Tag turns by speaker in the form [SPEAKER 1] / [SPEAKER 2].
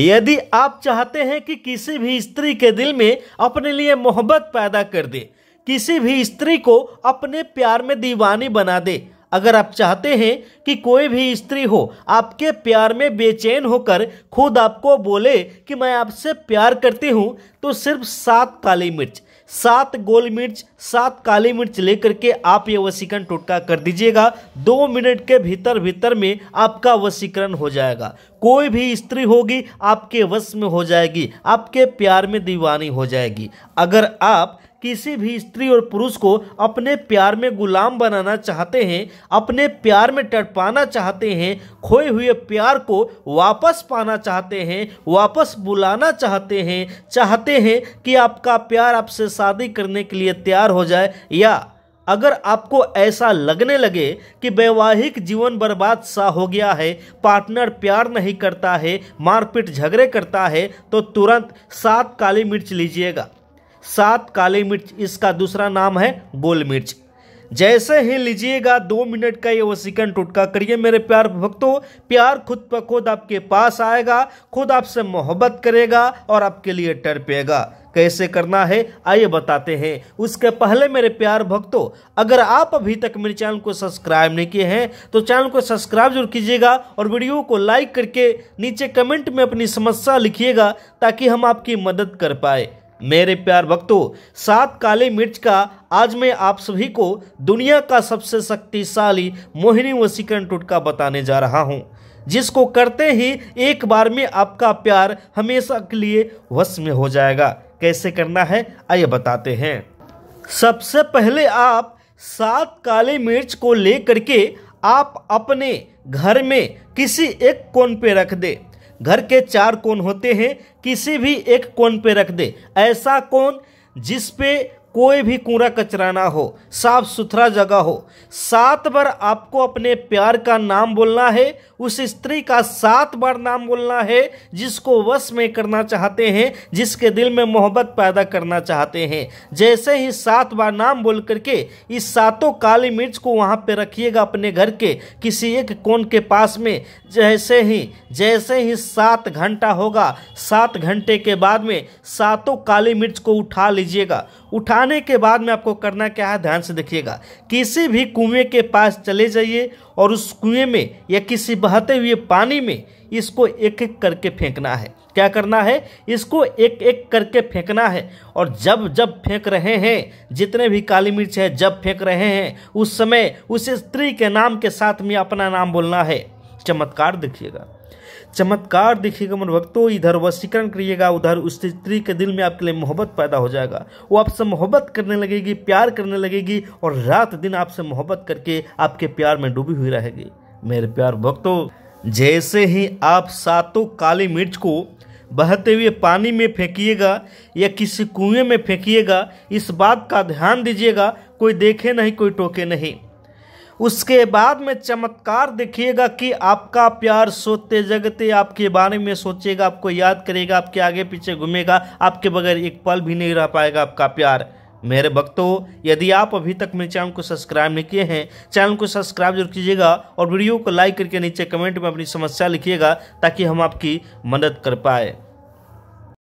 [SPEAKER 1] यदि आप चाहते हैं कि किसी भी स्त्री के दिल में अपने लिए मोहब्बत पैदा कर दे किसी भी स्त्री को अपने प्यार में दीवानी बना दे अगर आप चाहते हैं कि कोई भी स्त्री हो आपके प्यार में बेचैन होकर खुद आपको बोले कि मैं आपसे प्यार करती हूँ तो सिर्फ सात काली मिर्च सात गोल मिर्च सात काली मिर्च लेकर के आप ये वसीकरण टोटका कर दीजिएगा दो मिनट के भीतर भीतर में आपका वसीकरण हो जाएगा कोई भी स्त्री होगी आपके वश में हो जाएगी आपके प्यार में दीवानी हो जाएगी अगर आप किसी भी स्त्री और पुरुष को अपने प्यार में गुलाम बनाना चाहते हैं अपने प्यार में टटपाना चाहते हैं खोए हुए प्यार को वापस पाना चाहते हैं वापस बुलाना चाहते हैं चाहते हैं कि आपका प्यार आपसे शादी करने के लिए तैयार हो जाए या अगर आपको ऐसा लगने लगे कि वैवाहिक जीवन बर्बाद सा हो गया है पार्टनर प्यार नहीं करता है मारपीट झगड़े करता है तो तुरंत सात काली मिर्च लीजिएगा सात काली मिर्च इसका दूसरा नाम है गोल मिर्च जैसे ही लीजिएगा दो मिनट का ये वो सिकन टुटका करिए मेरे प्यार भक्तों प्यार खुद पर खुद आपके पास आएगा खुद आपसे मोहब्बत करेगा और आपके लिए टरपेगा कैसे करना है आइए बताते हैं उसके पहले मेरे प्यार भक्तों अगर आप अभी तक मेरे चैनल को सब्सक्राइब नहीं किए हैं तो चैनल को सब्सक्राइब जरूर कीजिएगा और वीडियो को लाइक करके नीचे कमेंट में अपनी समस्या लिखिएगा ताकि हम आपकी मदद कर पाए मेरे प्यार भक्तों सात काले मिर्च का आज मैं आप सभी को दुनिया का सबसे शक्तिशाली मोहिनी वसीकरण टुटका बताने जा रहा हूँ जिसको करते ही एक बार में आपका प्यार हमेशा के लिए वश में हो जाएगा कैसे करना है आइए बताते हैं सबसे पहले आप सात काले मिर्च को लेकर के आप अपने घर में किसी एक कोन पे रख दें घर के चार कोन होते हैं किसी भी एक कोण पे रख दे ऐसा कोन जिस पे कोई भी कूड़ा कचरा ना हो साफ सुथरा जगह हो सात बार आपको अपने प्यार का नाम बोलना है उस स्त्री का सात बार नाम बोलना है जिसको वश में करना चाहते हैं जिसके दिल में मोहब्बत पैदा करना चाहते हैं जैसे ही सात बार नाम बोल करके इस सातों काली मिर्च को वहाँ पे रखिएगा अपने घर के किसी एक कोन के पास में जैसे ही जैसे ही सात घंटा होगा सात घंटे के बाद में सातों काली मिर्च को उठा लीजिएगा उठाने के बाद में आपको करना क्या है ध्यान से देखिएगा किसी भी कुएं के पास चले जाइए और उस कुएं में या किसी बहते हुए पानी में इसको एक एक करके फेंकना है क्या करना है इसको एक एक करके फेंकना है और जब जब फेंक रहे हैं जितने भी काली मिर्च है जब फेंक रहे हैं उस समय उस स्त्री के नाम के साथ में अपना नाम बोलना है चमत्कार दिखिएगा चमत्कार दिखिएगा मन भक्तों इधर वशीकरण करिएगा उधर उस स्त्री के दिल में आपके लिए मोहब्बत पैदा हो जाएगा वो आपसे मोहब्बत करने लगेगी प्यार करने लगेगी और रात दिन आपसे मोहब्बत करके आपके प्यार में डूबी हुई रहेगी मेरे प्यार भक्तों जैसे ही आप सातों काली मिर्च को बहते हुए पानी में फेंकिएगा या किसी कुएं में फेंकिएगा इस बात का ध्यान दीजिएगा कोई देखे नहीं कोई टोके नहीं उसके बाद में चमत्कार देखिएगा कि आपका प्यार सोते जगते आपके बारे में सोचेगा आपको याद करेगा आपके आगे पीछे घूमेगा आपके बगैर एक पल भी नहीं रह पाएगा आपका प्यार मेरे भक्तों यदि आप अभी तक मेरे चैनल को सब्सक्राइब नहीं किए हैं चैनल को सब्सक्राइब जरूर कीजिएगा और वीडियो को लाइक करके नीचे कमेंट में अपनी समस्या लिखिएगा ताकि हम आपकी मदद कर पाए